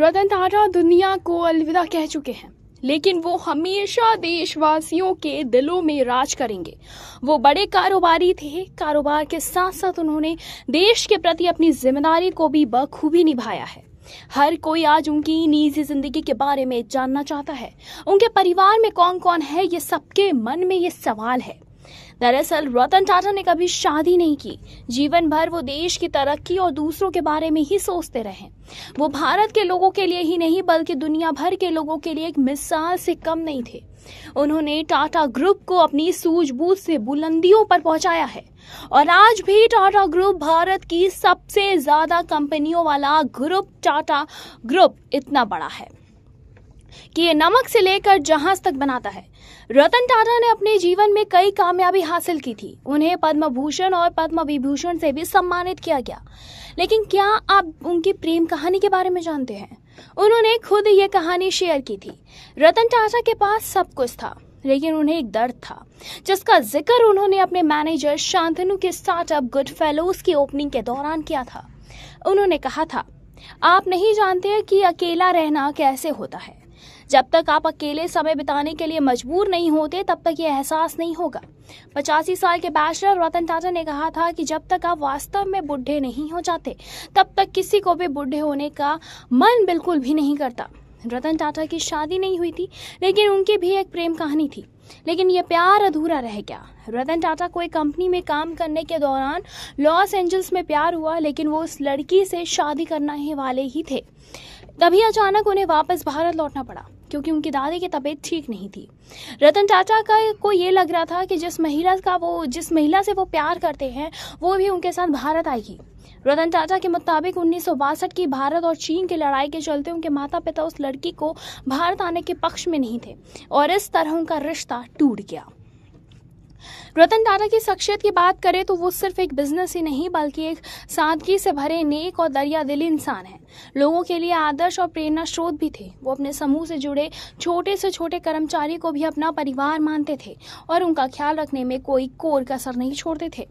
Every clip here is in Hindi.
रतन टाटा दुनिया को अलविदा कह चुके हैं लेकिन वो हमेशा देशवासियों के दिलों में राज करेंगे वो बड़े कारोबारी थे कारोबार के साथ साथ उन्होंने देश के प्रति अपनी जिम्मेदारी को भी बखूबी निभाया है हर कोई आज उनकी निजी जिंदगी के बारे में जानना चाहता है उनके परिवार में कौन कौन है ये सबके मन में ये सवाल है दरअसल रतन टाटा ने कभी शादी नहीं की जीवन भर वो देश की तरक्की और दूसरों के बारे में ही सोचते रहे वो भारत के लोगों के लिए ही नहीं बल्कि दुनिया भर के लोगों के लिए एक मिसाल से कम नहीं थे उन्होंने टाटा ग्रुप को अपनी सूझबूझ से बुलंदियों पर पहुंचाया है और आज भी टाटा ग्रुप भारत की सबसे ज्यादा कंपनियों वाला ग्रुप टाटा ग्रुप इतना बड़ा है कि ये नमक से लेकर जहाज तक बनाता है रतन टाटा ने अपने जीवन में कई कामयाबी हासिल की थी उन्हें पद्म भूषण और पद्म विभूषण से भी सम्मानित किया गया लेकिन क्या आप उनकी प्रेम कहानी के बारे में जानते हैं उन्होंने खुद ये कहानी शेयर की थी रतन टाटा के पास सब कुछ था लेकिन उन्हें एक दर्द था जिसका जिक्र उन्होंने अपने मैनेजर शांतनु के स्टार्टअप गुड फेलोज की ओपनिंग के दौरान किया था उन्होंने कहा था आप नहीं जानते कि अकेला रहना कैसे होता है जब तक आप अकेले समय बिताने के लिए मजबूर नहीं होते तब तक ये एहसास नहीं होगा पचासी साल के बैचलर रतन टाटा ने कहा था कि जब तक आप वास्तव में बुढ़े नहीं हो जाते तब तक किसी को भी बुढ़े होने का मन बिल्कुल भी नहीं करता रतन टाटा की शादी नहीं हुई थी लेकिन उनकी भी एक प्रेम कहानी थी लेकिन यह प्यार अधूरा रह गया रतन टाटा को एक कंपनी में काम करने के दौरान लॉस एंजल्स में प्यार हुआ लेकिन वो उस लड़की से शादी करना ही वाले ही थे तभी अचानक उन्हें वापस भारत लौटना पड़ा क्योंकि उनकी दादी की तबीयत ठीक नहीं थी रतन चाचा का को ये लग रहा था कि जिस महिला का वो जिस महिला से वो प्यार करते हैं वो भी उनके साथ भारत आएगी रतन चाचा के मुताबिक उन्नीस की भारत और चीन की लड़ाई के चलते उनके माता पिता उस लड़की को भारत आने के पक्ष में नहीं थे और इस तरह उनका रिश्ता टूट गया रतन टाटा की शख्सियत की बात करें तो वो सिर्फ एक बिजनेस ही नहीं बल्कि एक सादगी से भरे नेक और दरिया दिल इंसान है लोगों के लिए आदर्श और प्रेरणा स्रोत भी थे वो अपने समूह से जुड़े छोटे से छोटे कर्मचारी को भी अपना परिवार मानते थे और उनका ख्याल रखने में कोई कोर कसर नहीं छोड़ते थे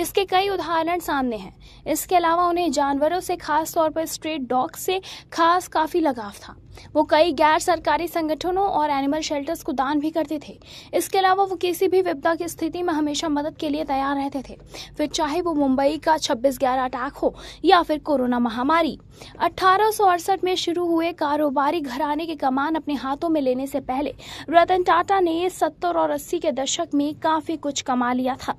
इसके कई उदाहरण सामने हैं इसके अलावा उन्हें जानवरों से खास तौर पर स्ट्रेट डॉग से खास काफ़ी लगाव था वो कई गैर सरकारी संगठनों और एनिमल शेल्टर्स को दान भी करते थे इसके अलावा वो किसी भी विपदा की स्थिति में हमेशा मदद के लिए तैयार रहते थे फिर चाहे वो मुंबई का छब्बीस ग्यारह अटैक हो या फिर कोरोना महामारी अठारह में शुरू हुए कारोबारी घराने की कमान अपने हाथों में लेने से पहले रतन टाटा ने सत्तर और अस्सी के दशक में काफी कुछ कमा लिया था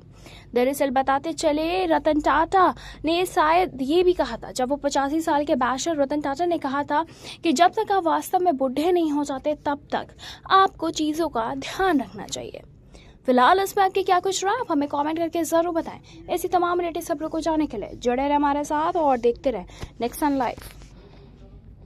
दरअसल बताते चले रतन टाटा ने शायद ये भी कहा था जब वो पचासी साल के बैशर रतन टाटा ने कहा था कि जब तक आप वास्तव में बुढ़े नहीं हो जाते तब तक आपको चीज़ों का ध्यान रखना चाहिए फिलहाल इसमें आपके क्या कुछ रहा आप हमें कमेंट करके ज़रूर बताएं ऐसी तमाम लेटेस्ट खबरों को जाने के लिए जुड़े रहे हमारे साथ और देखते रहें नेक्स्ट सन लाइफ